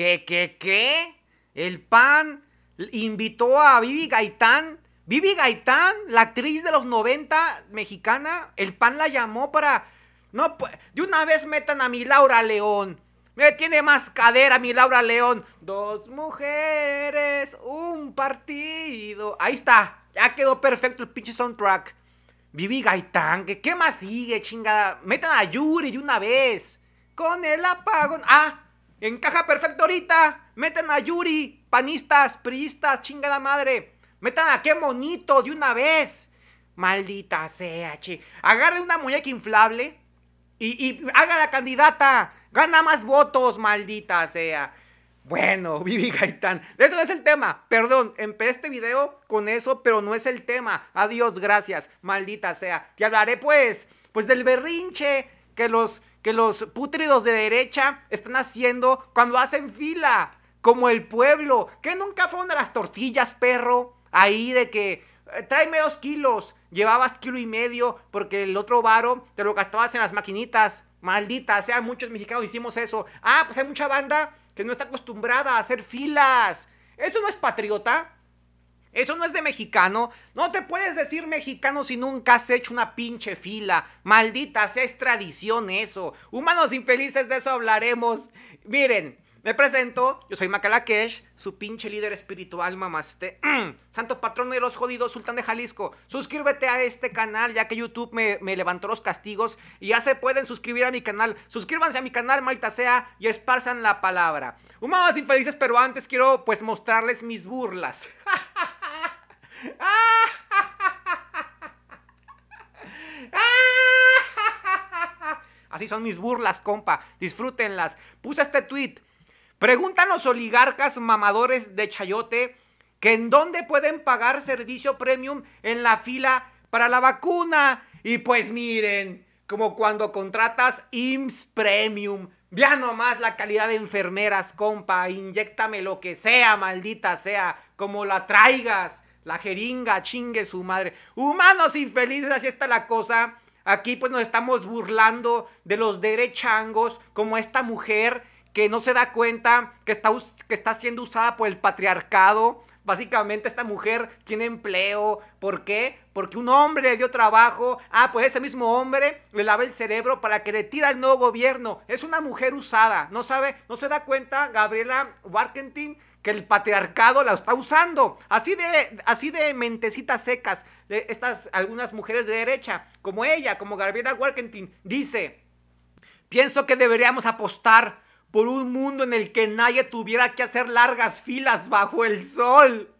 ¿Qué, qué, qué? El PAN invitó a Vivi Gaitán. Vivi Gaitán, la actriz de los 90 mexicana, el PAN la llamó para... No, de una vez metan a mi Laura León. Me tiene más cadera mi Laura León. Dos mujeres, un partido. Ahí está. Ya quedó perfecto el pinche soundtrack. Vivi Gaitán, ¿qué, qué más sigue, chingada? Metan a Yuri de una vez. Con el apagón. Ah, Encaja perfecto ahorita. meten a Yuri, panistas, priistas, chingada madre. Metan a qué monito de una vez. Maldita sea, che. Agarre una muñeca inflable y, haga la candidata. Gana más votos, maldita sea. Bueno, Vivi Gaitán. Eso es el tema. Perdón, empecé este video con eso, pero no es el tema. Adiós, gracias. Maldita sea. Te hablaré pues, pues del berrinche que los, que los pútridos de derecha están haciendo cuando hacen fila, como el pueblo, que nunca fueron de las tortillas, perro, ahí de que eh, tráeme dos kilos, llevabas kilo y medio porque el otro varo te lo gastabas en las maquinitas. Maldita sea, muchos mexicanos hicimos eso. Ah, pues hay mucha banda que no está acostumbrada a hacer filas. ¿Eso no es patriota? Eso no es de mexicano. No te puedes decir mexicano si nunca has hecho una pinche fila. Maldita sea, es tradición eso. Humanos infelices, de eso hablaremos. Miren, me presento, yo soy Macalakesh, su pinche líder espiritual, mamaste. Mm, santo patrón de los jodidos, sultán de Jalisco. Suscríbete a este canal, ya que YouTube me, levantó los castigos. Y ya se pueden suscribir a mi canal. Suscríbanse a mi canal, malta sea, y esparzan la palabra. Humanos infelices, pero antes quiero, pues, mostrarles mis burlas. Así son mis burlas, compa. Disfrútenlas. Puse este tweet. Preguntan los oligarcas mamadores de chayote que en dónde pueden pagar servicio premium en la fila para la vacuna. Y pues miren, como cuando contratas IMSS Premium. Ya nomás la calidad de enfermeras, compa. Inyéctame lo que sea, maldita sea, como la traigas. La jeringa, chingue su madre. Humanos infelices, así está la cosa. Aquí pues nos estamos burlando de los derechangos, como esta mujer que no se da cuenta que está, que está siendo usada por el patriarcado. Básicamente esta mujer tiene empleo. ¿Por qué? Porque un hombre le dio trabajo. Ah, pues ese mismo hombre le lava el cerebro para que le tire al nuevo gobierno. Es una mujer usada. No sabe, no se da cuenta Gabriela Warkentin que el patriarcado la está usando. Así de, así de mentecitas secas, de estas algunas mujeres de derecha, como ella, como Gabriela Warkentin, dice, pienso que deberíamos apostar por un mundo en el que nadie tuviera que hacer largas filas bajo el sol.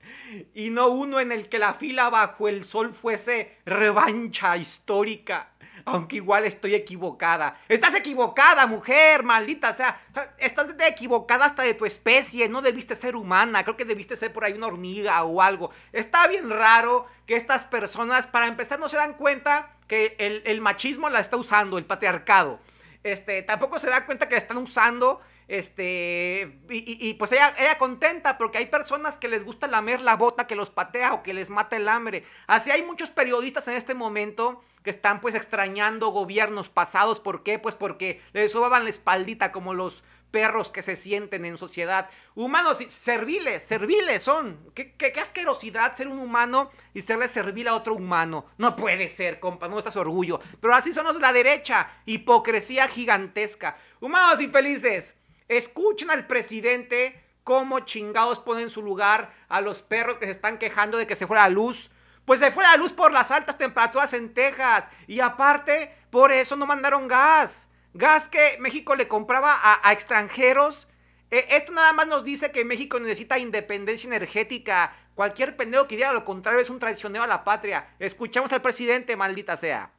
Y no uno en el que la fila bajo el sol fuese revancha histórica aunque igual estoy equivocada. Estás equivocada, mujer, maldita sea. Estás equivocada hasta de tu especie, no debiste ser humana, creo que debiste ser por ahí una hormiga o algo. Está bien raro que estas personas, para empezar, no se dan cuenta que el, machismo la está usando, el patriarcado. Este, tampoco se da cuenta que la están usando este, y, pues ella, ella contenta porque hay personas que les gusta lamer la bota que los patea o que les mata el hambre. Así hay muchos periodistas en este momento que están pues extrañando gobiernos pasados. ¿Por qué? Pues porque les subaban la espaldita como los perros que se sienten en sociedad. Humanos serviles, serviles son. ¿Qué, qué, qué asquerosidad ser un humano y serle servil a otro humano. No puede ser, compa, no estás orgullo. Pero así somos la derecha, hipocresía gigantesca. Humanos infelices. Escuchen al presidente cómo chingados ponen su lugar a los perros que se están quejando de que se fuera la luz. Pues se fuera la luz por las altas temperaturas en Texas. Y aparte, por eso no mandaron gas. Gas que México le compraba a, extranjeros. E, esto nada más nos dice que México necesita independencia energética. Cualquier pendejo que diga lo contrario es un traicionero a la patria. Escuchamos al presidente, maldita sea.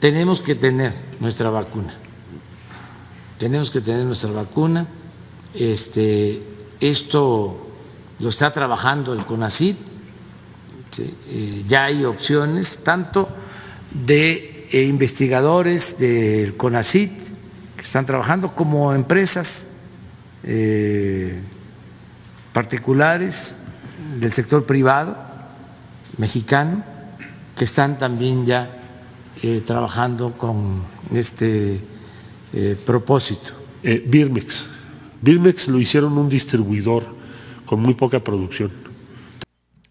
Tenemos que tener nuestra vacuna tenemos que tener nuestra vacuna. Este, esto lo está trabajando el Conacit. Eh, ya hay opciones, tanto de eh, investigadores del Conacit que están trabajando, como empresas eh, particulares del sector privado mexicano, que están también ya trabajando con este eh, propósito? Eh, Birmex. Birmex lo hicieron un distribuidor con muy poca producción.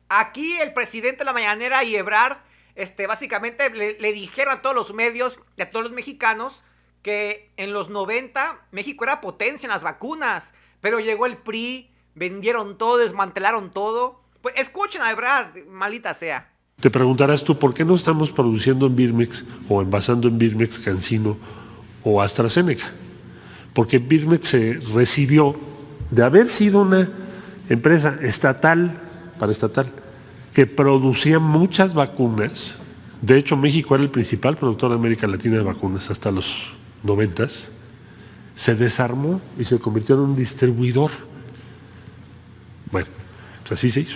Aquí el presidente de la mañanera y Ebrard, este, básicamente le, dijeron a todos los medios y a todos los mexicanos que en los 90 México era potencia en las vacunas, pero llegó el PRI, vendieron todo, desmantelaron todo. Pues escuchen a Ebrard, malita sea. Te preguntarás tú, ¿por qué no estamos produciendo en Birmex o envasando en Birmex Cancino o AstraZeneca, porque Birmex se recibió de haber sido una empresa estatal, para estatal, que producía muchas vacunas. De hecho, México era el principal productor de América Latina de vacunas hasta los noventas. Se desarmó y se convirtió en un distribuidor. Bueno, pues así se hizo.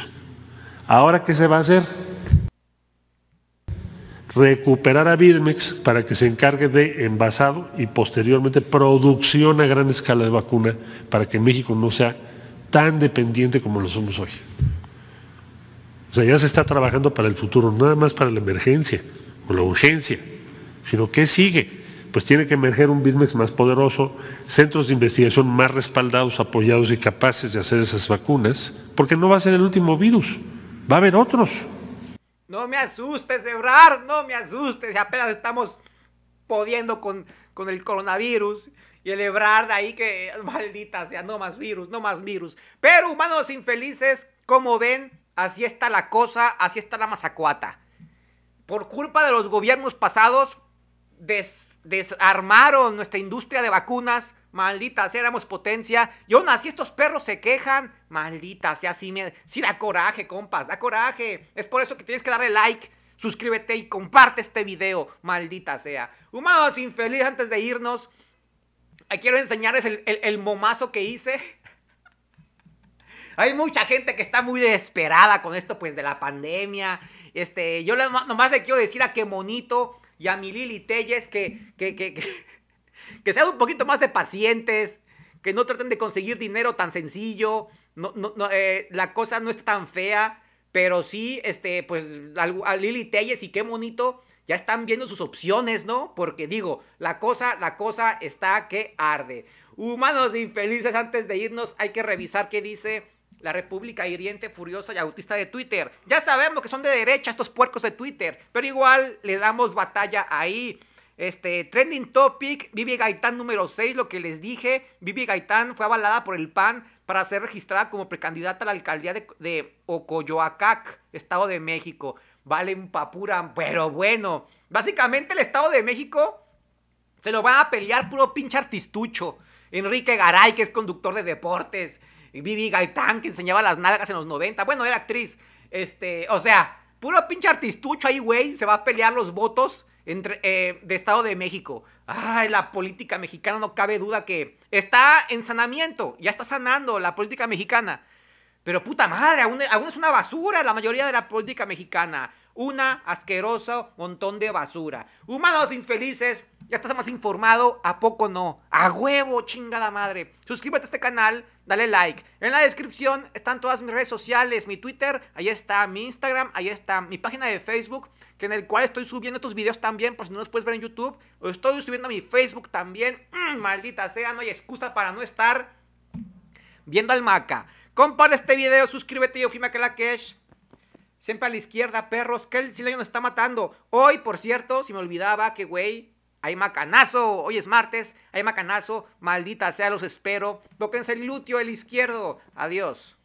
Ahora, ¿qué se va a hacer? recuperar a Birmex para que se encargue de envasado y posteriormente producción a gran escala de vacuna para que México no sea tan dependiente como lo somos hoy. O sea, ya se está trabajando para el futuro, nada más para la emergencia o la urgencia, sino que sigue? Pues tiene que emerger un Birmex más poderoso, centros de investigación más respaldados, apoyados y capaces de hacer esas vacunas, porque no va a ser el último virus, va a haber otros. No me asustes, Ebrar, no me asustes. Apenas estamos podiendo con, con el coronavirus. Y el Ebrard ahí que, maldita sea, no más virus, no más virus. Pero humanos infelices, como ven, así está la cosa, así está la mazacuata. Por culpa de los gobiernos pasados, desarmaron nuestra industria de vacunas. Maldita sea, éramos potencia. Y aún así estos perros se quejan. Maldita sea, sí, me, sí da coraje, compas, da coraje. Es por eso que tienes que darle like, suscríbete y comparte este video. Maldita sea. Humanos infeliz antes de irnos, eh, quiero enseñarles el, el momazo que hice hay mucha gente que está muy desesperada con esto, pues, de la pandemia. Este, yo nomás le quiero decir a que Monito y a mi Lili Telles que, que, que, que, sean un poquito más de pacientes, que no traten de conseguir dinero tan sencillo. No, no, eh, la cosa no está tan fea. Pero sí, este, pues a, Lili Telles y qué Monito ya están viendo sus opciones, ¿no? Porque digo, la cosa, la cosa está que arde. Humanos infelices, antes de irnos hay que revisar qué dice la República hiriente, furiosa y autista de Twitter. Ya sabemos que son de derecha estos puercos de Twitter, pero igual le damos batalla ahí. Este, trending topic, Vivi Gaitán número 6, lo que les dije, Vivi Gaitán fue avalada por el PAN para ser registrada como precandidata a la alcaldía de, Ocoyoacac, Estado de México. Vale un papura, pero bueno, básicamente el Estado de México se lo van a pelear puro pinche artistucho. Enrique Garay, que es conductor de deportes. Vivi Gaitán, que enseñaba las nalgas en los 90. Bueno, era actriz. Este, o sea, puro pinche artistucho ahí, güey, se va a pelear los votos entre, eh, de Estado de México. Ay, la política mexicana no cabe duda que está en sanamiento, ya está sanando la política mexicana. Pero puta madre, aún, es una basura la mayoría de la política mexicana. Una asquerosa montón de basura. Humanos infelices, ya estás más informado, ¿a poco no? A huevo, chingada madre. Suscríbete a este canal, dale like. En la descripción están todas mis redes sociales, mi Twitter, ahí está, mi Instagram, ahí está, mi página de Facebook, que en el cual estoy subiendo estos videos también, por si no los puedes ver en YouTube. O estoy subiendo a mi Facebook también. Mm, maldita sea, no hay excusa para no estar viendo al maca. Comparte este video, suscríbete, yo fui cash. Siempre a la izquierda, perros, que el silencio nos está matando. Hoy, por cierto, si me olvidaba que, güey, hay macanazo. Hoy es martes, hay macanazo. Maldita sea, los espero. Toquense el lutio, el izquierdo. Adiós.